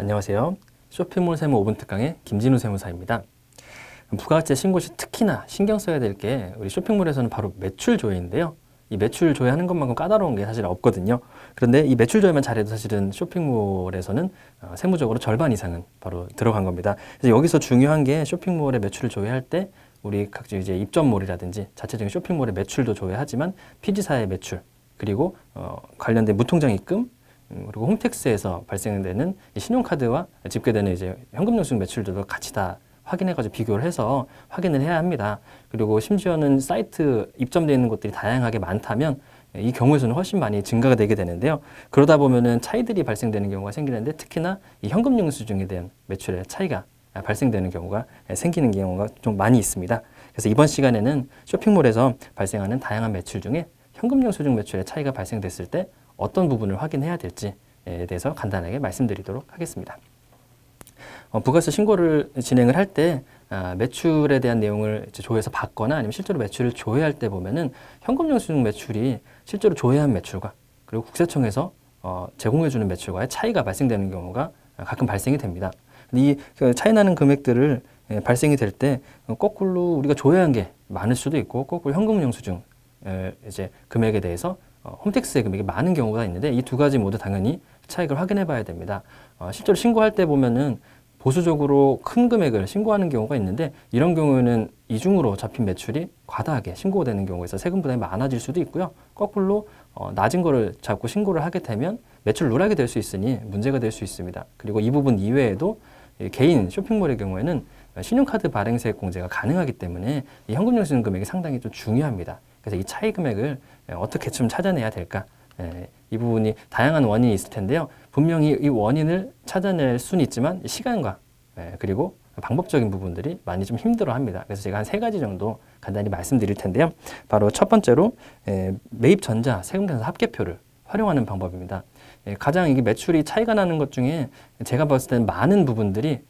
안녕하세요. 쇼핑몰 세무 5분 특강의 김진우 세무사입니다. 부가가치 신고 시 특히나 신경 써야 될 게 우리 쇼핑몰에서는 바로 매출 조회인데요. 이 매출 조회하는 것만큼 까다로운 게 사실 없거든요. 그런데 이 매출 조회만 잘해도 사실은 쇼핑몰에서는 어, 세무적으로 절반 이상은 바로 들어간 겁니다. 그래서 여기서 중요한 게 쇼핑몰의 매출을 조회할 때 우리 각지 이제 입점몰이라든지 자체적인 쇼핑몰의 매출도 조회하지만 피지사의 매출 그리고 어, 관련된 무통장 입금 음, 그리고 홈택스에서 발생되는 신용카드와 집계되는 이제 현금영수증 매출들도 같이 다 확인해가지고 비교를 해서 확인을 해야 합니다. 그리고 심지어는 사이트 입점되어 있는 곳들이 다양하게 많다면 이 경우에서는 훨씬 많이 증가가 되게 되는데요. 그러다 보면은 차이들이 발생되는 경우가 생기는데 특히나 이 현금영수증에 대한 매출의 차이가 발생되는 경우가 생기는 경우가 좀 많이 있습니다. 그래서 이번 시간에는 쇼핑몰에서 발생하는 다양한 매출 중에 현금용 수중 매출의 차이가 발생됐을 때 어떤 부분을 확인해야 될지에 대해서 간단하게 말씀드리도록 하겠습니다. 어, 부가세 신고를 진행을 할때 아, 매출에 대한 내용을 조회해서 받거나 아니면 실제로 매출을 조회할 때 보면은 현금용 수중 매출이 실제로 조회한 매출과 그리고 국세청에서 어, 제공해주는 매출과의 차이가 발생되는 경우가 가끔 발생이 됩니다. 이 그 차이 나는 금액들을 예, 발생이 될때 어, 거꾸로 우리가 조회한 게 많을 수도 있고 거꾸로 현금용 수중 이제 금액에 대해서 어, 홈택스의 금액이 많은 경우가 있는데 이 두 가지 모두 당연히 차익을 확인해 봐야 됩니다. 어, 실제로 신고할 때 보면은 보수적으로 큰 금액을 신고하는 경우가 있는데 이런 경우에는 이중으로 잡힌 매출이 과다하게 신고되는 경우에서 세금 부담이 많아질 수도 있고요. 거꾸로 어, 낮은 거를 잡고 신고를 하게 되면 매출 누락이 될 수 있으니 문제가 될 수 있습니다. 그리고 이 부분 이외에도 개인 쇼핑몰의 경우에는 신용카드 발행세액 공제가 가능하기 때문에 현금 영수증 금액이 상당히 좀 중요합니다. 그래서 이 차이 금액을 예, 어떻게 좀 찾아내야 될까? 예, 이 부분이 다양한 원인이 있을 텐데요. 분명히 이 원인을 찾아낼 수는 있지만 시간과 예, 그리고 방법적인 부분들이 많이 좀 힘들어합니다. 그래서 제가 한 세 가지 정도 간단히 말씀드릴 텐데요. 바로 첫 번째로 매입 전자 세금계산 합계표를 활용하는 방법입니다. 가장 이게 매출이 차이가 나는 것 중에 제가 봤을 때는 많은 부분들이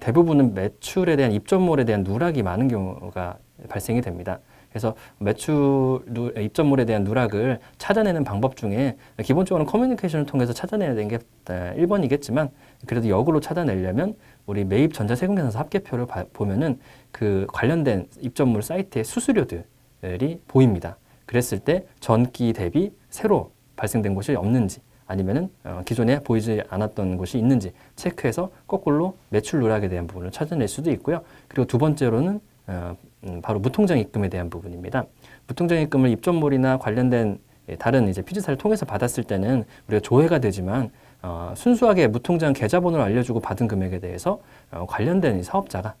대부분은 매출에 대한 입점몰에 대한 누락이 많은 경우가 발생이 됩니다. 그래서 매출 입점물에 대한 누락을 찾아내는 방법 중에 기본적으로 커뮤니케이션을 통해서 찾아내야 되는 게 1번이겠지만 그래도 역으로 찾아내려면 우리 매입 전자세금계산서 합계표를 보면은 그 관련된 입점물 사이트의 수수료들이 보입니다. 그랬을 때 전기 대비 새로 발생된 곳이 없는지 아니면은 어, 기존에 보이지 않았던 곳이 있는지 체크해서 거꾸로 매출 누락에 대한 부분을 찾아낼 수도 있고요. 그리고 두 번째로는 어, 음, 바로 무통장 입금에 대한 부분입니다. 무통장 입금을 입점몰이나 관련된 예, 다른 이제 피지사를 통해서 받았을 때는 우리가 조회가 되지만 어, 순수하게 무통장 계좌번호를 알려주고 받은 금액에 대해서 어, 관련된 사업자가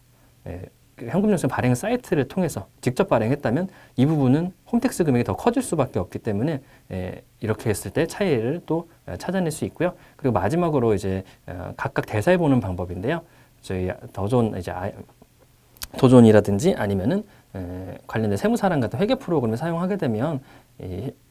예, 그 현금영수증 발행 사이트를 통해서 직접 발행했다면 이 부분은 홈택스 금액이 더 커질 수밖에 없기 때문에 예, 이렇게 했을 때 차이를 또 찾아낼 수 있고요. 그리고 마지막으로 이제 어, 각각 대사해 보는 방법인데요. 저희 더존 이제 도전이라든지 아니면은 관련된 세무사랑 같은 회계 프로그램을 사용하게 되면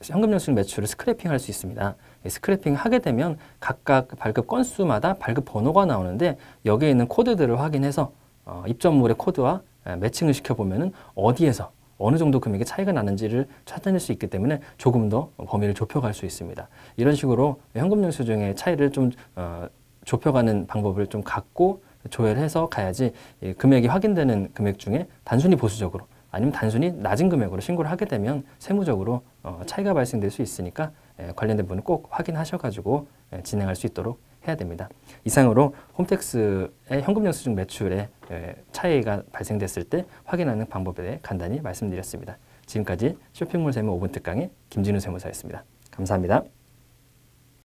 현금영수증 매출을 스크래핑할 수 있습니다. 스크래핑 하게 되면 각각 발급 건수마다 발급 번호가 나오는데 여기에 있는 코드들을 확인해서 어, 입점물의 코드와 매칭을 시켜보면 어디에서 어느 정도 금액의 차이가 나는지를 찾아낼 수 있기 때문에 조금 더 범위를 좁혀갈 수 있습니다. 이런 식으로 현금영수증의 차이를 좀 어, 좁혀가는 방법을 좀 갖고 조회를 해서 가야지 금액이 확인되는 금액 중에 단순히 보수적으로 아니면 단순히 낮은 금액으로 신고를 하게 되면 세무적으로 어, 차이가 발생될 수 있으니까 예, 관련된 부분꼭 확인하셔가지고 예, 진행할 수 있도록 해야 됩니다. 이상으로 홈택스의 현금영수증 매출 에, 예, 차이가 발생됐을 때 확인하는 방법에 대해 간단히 말씀드렸습니다. 지금까지 쇼핑몰 세무 5분 특강의 김진우 세무사였습니다. 감사합니다.